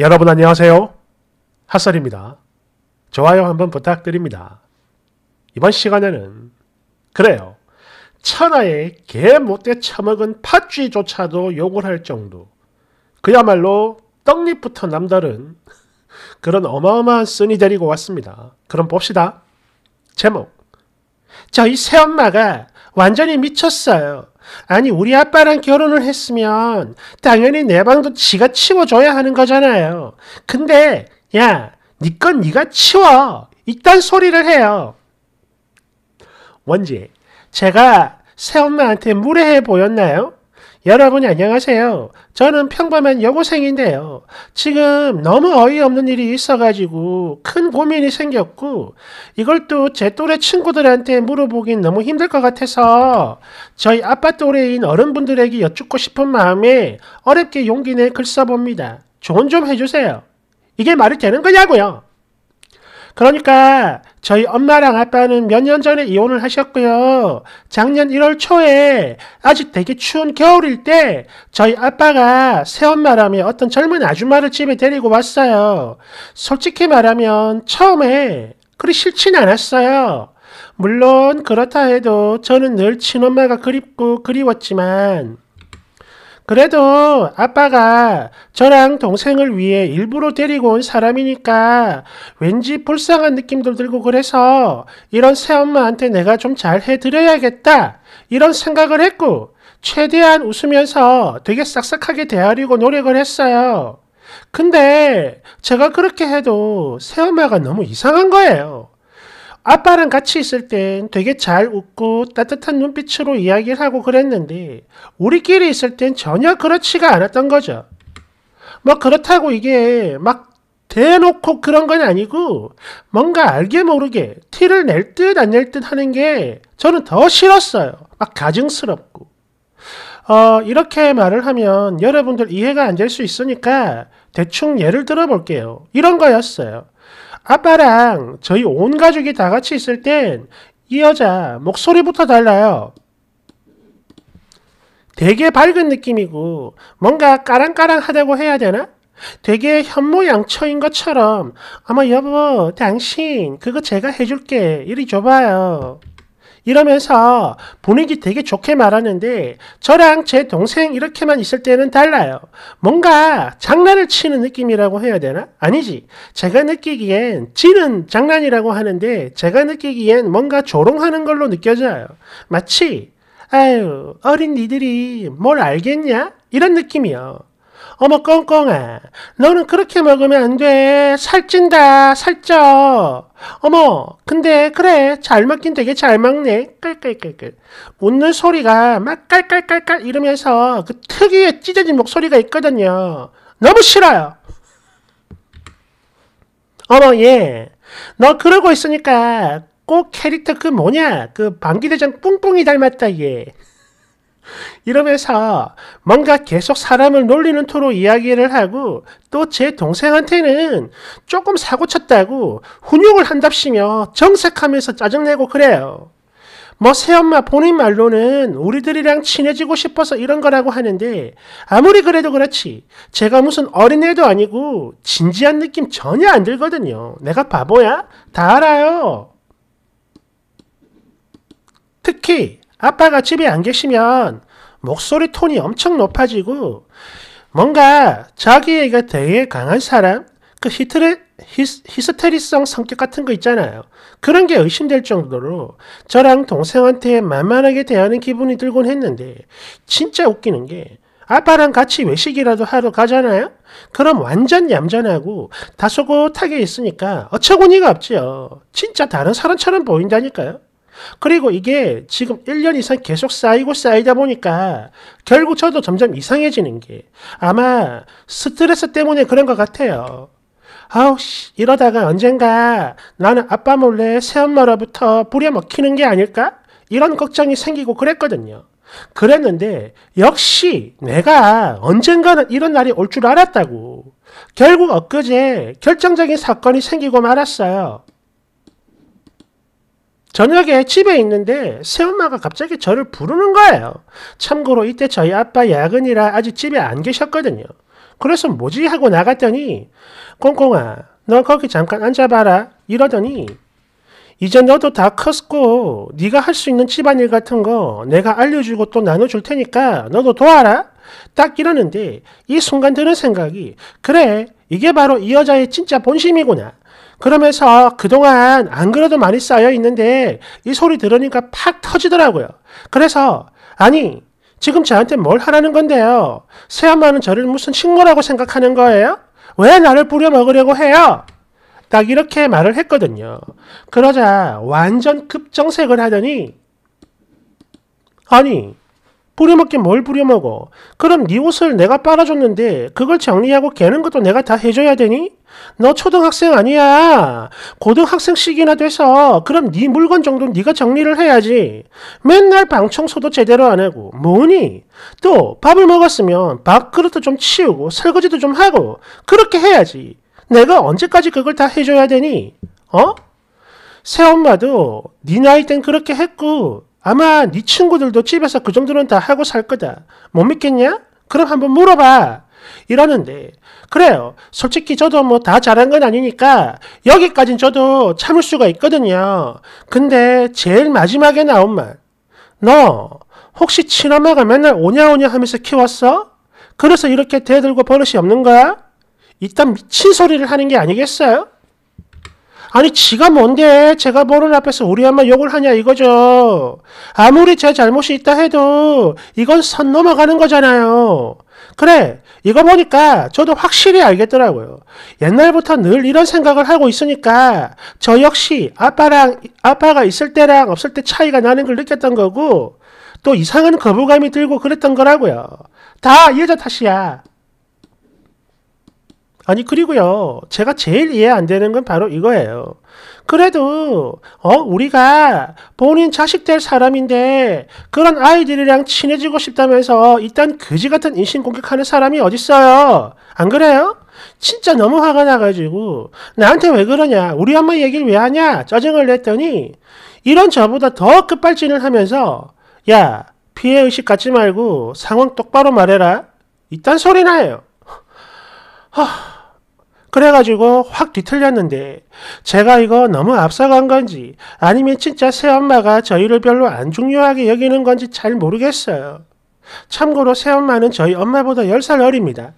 여러분 안녕하세요. 핫설입니다. 좋아요 한번 부탁드립니다. 이번 시간에는 그래요. 천하의 개 못돼 처먹은 팥쥐조차도 욕을 할 정도 그야말로 떡잎부터 남다른 그런 어마어마한 쓴이 데리고 왔습니다. 그럼 봅시다. 제목 저희 새엄마가 완전히 미쳤어요. 아니 우리 아빠랑 결혼을 했으면 당연히 내 방도 지가 치워줘야 하는 거잖아요. 근데 야, 니건 네 니가 치워. 이딴 소리를 해요. 뭔지 제가 새엄마한테 무례해 보였나요? 여러분 안녕하세요. 저는 평범한 여고생인데요. 지금 너무 어이없는 일이 있어가지고 큰 고민이 생겼고 이걸 또 제 또래 친구들한테 물어보긴 너무 힘들 것 같아서 저희 아빠 또래인 어른분들에게 여쭙고 싶은 마음에 어렵게 용기 내 글 써봅니다. 조언 좀 해주세요. 이게 말이 되는 거냐고요. 그러니까 저희 엄마랑 아빠는 몇 년 전에 이혼을 하셨고요. 작년 1월 초에 아직 되게 추운 겨울일 때 저희 아빠가 새엄마라며 어떤 젊은 아줌마를 집에 데리고 왔어요. 솔직히 말하면 처음에 그리 싫진 않았어요. 물론 그렇다 해도 저는 늘 친엄마가 그립고 그리웠지만 그래도 아빠가 저랑 동생을 위해 일부러 데리고 온 사람이니까 왠지 불쌍한 느낌도 들고 그래서 이런 새엄마한테 내가 좀 잘 해드려야겠다 이런 생각을 했고 최대한 웃으면서 되게 싹싹하게 대하려고 노력을 했어요. 근데 제가 그렇게 해도 새엄마가 너무 이상한 거예요. 아빠랑 같이 있을 땐 되게 잘 웃고 따뜻한 눈빛으로 이야기를 하고 그랬는데 우리끼리 있을 땐 전혀 그렇지가 않았던 거죠. 뭐 그렇다고 이게 막 대놓고 그런 건 아니고 뭔가 알게 모르게 티를 낼 듯 안 낼 듯 하는 게 저는 더 싫었어요. 막 가증스럽고. 어, 이렇게 말을 하면 여러분들 이해가 안 될 수 있으니까 대충 예를 들어 볼게요. 이런 거였어요. 아빠랑 저희 온 가족이 다 같이 있을 땐 이 여자 목소리부터 달라요. 되게 밝은 느낌이고 뭔가 까랑까랑하다고 해야 되나? 되게 현모양처인 것처럼 어머 여보 당신 그거 제가 해줄게 이리 줘봐요. 이러면서 분위기 되게 좋게 말하는데 저랑 제 동생 이렇게만 있을 때는 달라요. 뭔가 장난을 치는 느낌이라고 해야 되나? 아니지. 제가 느끼기엔 지는 장난이라고 하는데 제가 느끼기엔 뭔가 조롱하는 걸로 느껴져요. 마치 아유 어린 니들이 뭘 알겠냐? 이런 느낌이요. 어머 꽁꽁아 너는 그렇게 먹으면 안돼 살찐다 살쪄 어머 근데 그래 잘 먹긴 되게 잘 먹네 깔깔깔깔 웃는 소리가 막 깔깔깔깔 이러면서 그 특유의 찢어진 목소리가 있거든요 너무 싫어요 어머 얘너 그러고 있으니까 꼭 캐릭터 그 뭐냐 그 방귀대장 뿡뿡이 닮았다 얘 이러면서 뭔가 계속 사람을 놀리는 토로 이야기를 하고 또 제 동생한테는 조금 사고 쳤다고 훈육을 한답시며 정색하면서 짜증내고 그래요. 뭐 새엄마 본인 말로는 우리들이랑 친해지고 싶어서 이런 거라고 하는데 아무리 그래도 그렇지 제가 무슨 어린애도 아니고 진지한 느낌 전혀 안 들거든요. 내가 바보야? 다 알아요. 특히 아빠가 집에 안 계시면 목소리 톤이 엄청 높아지고 뭔가 자기애가 되게 그 강한 사람, 그 히트레, 히스, 히스테리성 성격 같은 거 있잖아요. 그런 게 의심될 정도로 저랑 동생한테 만만하게 대하는 기분이 들곤 했는데 진짜 웃기는 게 아빠랑 같이 외식이라도 하러 가잖아요? 그럼 완전 얌전하고 다소곳하게 있으니까 어처구니가 없지요. 진짜 다른 사람처럼 보인다니까요. 그리고 이게 지금 1년 이상 계속 쌓이고 쌓이다 보니까 결국 저도 점점 이상해지는 게 아마 스트레스 때문에 그런 것 같아요. 아우 씨 이러다가 언젠가 나는 아빠 몰래 새엄마로부터 부려먹히는 게 아닐까? 이런 걱정이 생기고 그랬거든요. 그랬는데 역시 내가 언젠가는 이런 날이 올 줄 알았다고. 결국 엊그제 결정적인 사건이 생기고 말았어요. 저녁에 집에 있는데 새엄마가 갑자기 저를 부르는 거예요. 참고로 이때 저희 아빠 야근이라 아직 집에 안 계셨거든요. 그래서 뭐지 하고 나갔더니 꽁꽁아너 거기 잠깐 앉아봐라 이러더니 이제 너도 다 컸고 네가 할 수 있는 집안일 같은 거 내가 알려주고 또 나눠줄 테니까 너도 도와라 딱 이러는데 이 순간 드는 생각이 그래 이게 바로 이 여자의 진짜 본심이구나 그러면서 아, 그동안 안 그래도 많이 쌓여 있는데 이 소리 들으니까 팍 터지더라고요. 그래서 아니 지금 저한테 뭘 하라는 건데요. 새엄마는 저를 무슨 친구라고 생각하는 거예요? 왜 나를 뿌려 먹으려고 해요? 딱 이렇게 말을 했거든요. 그러자 완전 급정색을 하더니 아니 뿌려먹긴 뭘 뿌려먹어. 그럼 네 옷을 내가 빨아줬는데 그걸 정리하고 개는 것도 내가 다 해줘야 되니? 너 초등학생 아니야. 고등학생 시기나 돼서 그럼 네 물건 정도 네가 정리를 해야지. 맨날 방 청소도 제대로 안 하고 뭐니? 또 밥을 먹었으면 밥그릇도 좀 치우고 설거지도 좀 하고 그렇게 해야지. 내가 언제까지 그걸 다 해줘야 되니? 어? 새엄마도 네 나이 땐 그렇게 했고 아마 네 친구들도 집에서 그 정도는 다 하고 살 거다. 못 믿겠냐? 그럼 한번 물어봐. 이러는데 그래요. 솔직히 저도 뭐 다 잘한 건 아니니까 여기까진 저도 참을 수가 있거든요. 근데 제일 마지막에 나온 말. 너 혹시 친엄마가 맨날 오냐오냐 하면서 키웠어? 그래서 이렇게 대들고 버릇이 없는 거야? 이딴 미친 소리를 하는 게 아니겠어요? 아니 지가 뭔데 제가 모르는 앞에서 우리 엄마 욕을 하냐 이거죠. 아무리 제 잘못이 있다 해도 이건 선 넘어가는 거잖아요. 그래 이거 보니까 저도 확실히 알겠더라고요. 옛날부터 늘 이런 생각을 하고 있으니까 저 역시 아빠랑 아빠가 있을 때랑 없을 때 차이가 나는 걸 느꼈던 거고 또 이상한 거부감이 들고 그랬던 거라고요. 다이 여자 탓이야. 아니 그리고요 제가 제일 이해 안 되는 건 바로 이거예요 그래도 어 우리가 본인 자식 될 사람인데 그런 아이들이랑 친해지고 싶다면서 일단 그지 같은 인신 공격하는 사람이 어딨어요 안 그래요? 진짜 너무 화가 나가지고 나한테 왜 그러냐 우리 엄마 얘기를 왜 하냐 짜증을 냈더니 이런 저보다 더급발진을 하면서 야 피해의식 갖지 말고 상황 똑바로 말해라 이딴 소리나 해요 하... 그래가지고 확 뒤틀렸는데 제가 이거 너무 앞서간 건지 아니면 진짜 새엄마가 저희를 별로 안 중요하게 여기는 건지 잘 모르겠어요. 참고로 새엄마는 저희 엄마보다 10살 어립니다.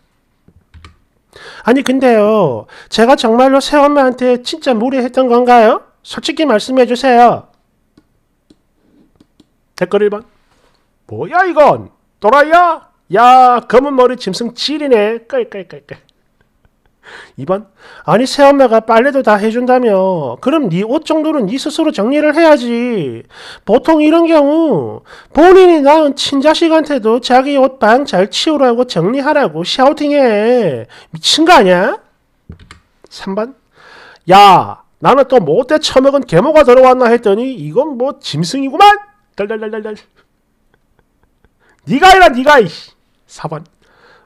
아니 근데요 제가 정말로 새엄마한테 진짜 무례했던 건가요? 솔직히 말씀해 주세요. 댓글 1번 뭐야 이건 또라이야? 야 검은 머리 짐승 지리네 끌끌끌끌 2번 아니 새엄마가 빨래도 다 해준다며 그럼 네 옷 정도는 네 스스로 정리를 해야지 보통 이런 경우 본인이 낳은 친자식한테도 자기 옷방잘 치우라고 정리하라고 샤우팅해 미친 거 아니야? 3번 야 나는 또 못돼 뭐 처먹은 개모가 들어왔나 했더니 이건 뭐 짐승이구만 달달달달달 니가해라니가 4번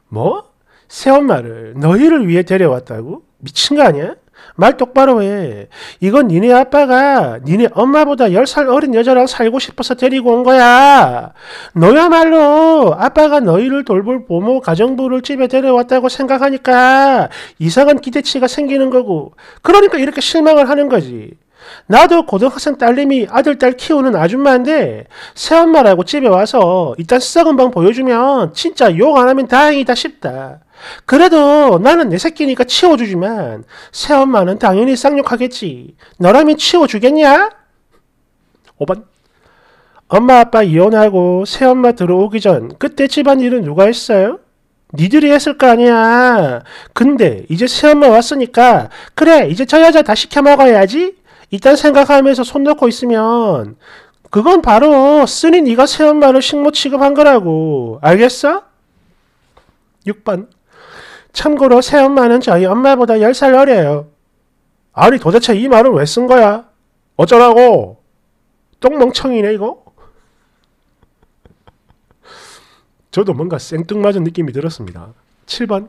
뭐? 새엄마를 너희를 위해 데려왔다고? 미친 거 아니야? 말 똑바로 해. 이건 니네 아빠가 니네 엄마보다 열 살 어린 여자랑 살고 싶어서 데리고 온 거야. 너야말로 아빠가 너희를 돌볼 보모 가정부를 집에 데려왔다고 생각하니까 이상한 기대치가 생기는 거고. 그러니까 이렇게 실망을 하는 거지. 나도 고등학생 딸님이 아들 딸 키우는 아줌마인데 새엄마라고 집에 와서 일단 수 썩은 방 보여주면 진짜 욕 안 하면 다행이다 싶다. 그래도 나는 내 새끼니까 치워주지만 새엄마는 당연히 쌍욕하겠지. 너라면 치워주겠냐? 5번 엄마 아빠 이혼하고 새엄마 들어오기 전 그때 집안일은 누가 했어요? 니들이 했을 거 아니야. 근데 이제 새엄마 왔으니까 그래 이제 저 여자 다 시켜 먹어야지 이단 생각하면서 손 놓고 있으면 그건 바로 쓰니 네가 새엄마를 식모 취급한 거라고. 알겠어? 6번. 참고로 새엄마는 저희 엄마보다 10살 어려요. 아니 도대체 이 말은 왜 쓴 거야? 어쩌라고? 똥멍청이네 이거? 저도 뭔가 생뚱맞은 느낌이 들었습니다. 7번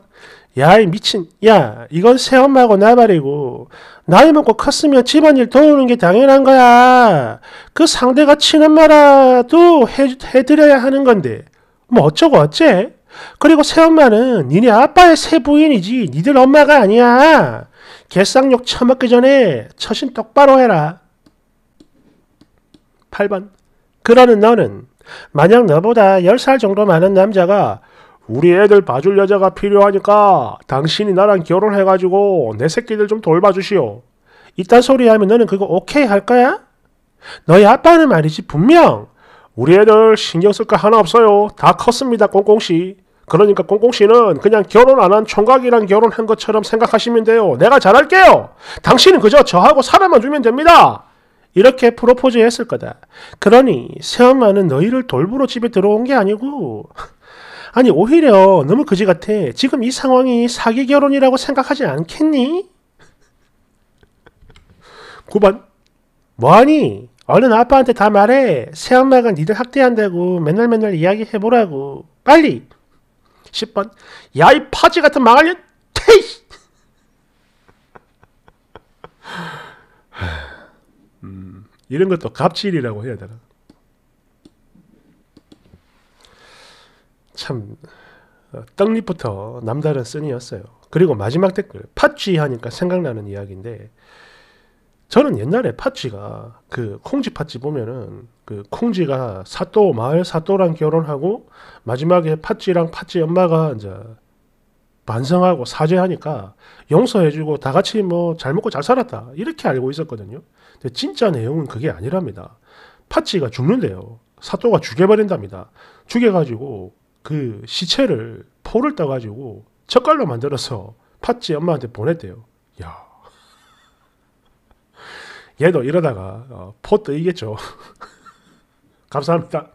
야 이 미친 야 이건 새엄마고 나발이고 나이 먹고 컸으면 집안일 도우는 게 당연한 거야 그 상대가 친엄마라도 해, 해드려야 하는 건데 뭐 어쩌고 어째 그리고 새엄마는 니네 아빠의 새부인이지 니들 엄마가 아니야 개쌍욕 처먹기 전에 처신 똑바로 해라 8번 그러는 너는 만약 너보다 10살 정도 많은 남자가 우리 애들 봐줄 여자가 필요하니까 당신이 나랑 결혼해가지고 내 새끼들 좀 돌봐주시오. 이딴 소리 하면 너는 그거 오케이 할 거야? 너희 아빠는 말이지 분명 우리 애들 신경 쓸 거 하나 없어요. 다 컸습니다 꽁꽁씨. 그러니까 꽁꽁씨는 그냥 결혼 안 한 총각이랑 결혼한 것처럼 생각하시면 돼요. 내가 잘할게요. 당신은 그저 저하고 살아만 주면 됩니다. 이렇게 프로포즈했을 거다. 그러니 새엄마는 너희를 돌보러 집에 들어온 게 아니고 아니 오히려 너무 거지 같아. 지금 이 상황이 사기 결혼이라고 생각하지 않겠니? 9번 뭐하니? 얼른 아빠한테 다 말해. 새엄마가 니들 학대한다고 맨날 맨날 이야기해보라고. 빨리! 10번 야 이 파지 같은 망할년 퇴이! 음, 이런 것도 갑질이라고 해야 되나? 참 어, 떡잎부터 남다른 쓴이었어요. 그리고 마지막 댓글 팥쥐 하니까 생각나는 이야기인데 저는 옛날에 팥쥐가 그 콩쥐 팥쥐 보면은 그 콩쥐가 사또 마을 사또랑 결혼하고 마지막에 팥쥐랑 팥쥐 엄마가 이제 반성하고 사죄하니까 용서해주고 다 같이 뭐 잘 먹고 잘 살았다 이렇게 알고 있었거든요. 근데 진짜 내용은 그게 아니랍니다. 팥쥐가 죽는데요. 사또가 죽여버린답니다. 죽여가지고 그 시체를 포를 떠가지고 젓갈로 만들어서 팥지 엄마한테 보냈대요. 야, 얘도 이러다가 어, 포 뜨이겠죠. 감사합니다.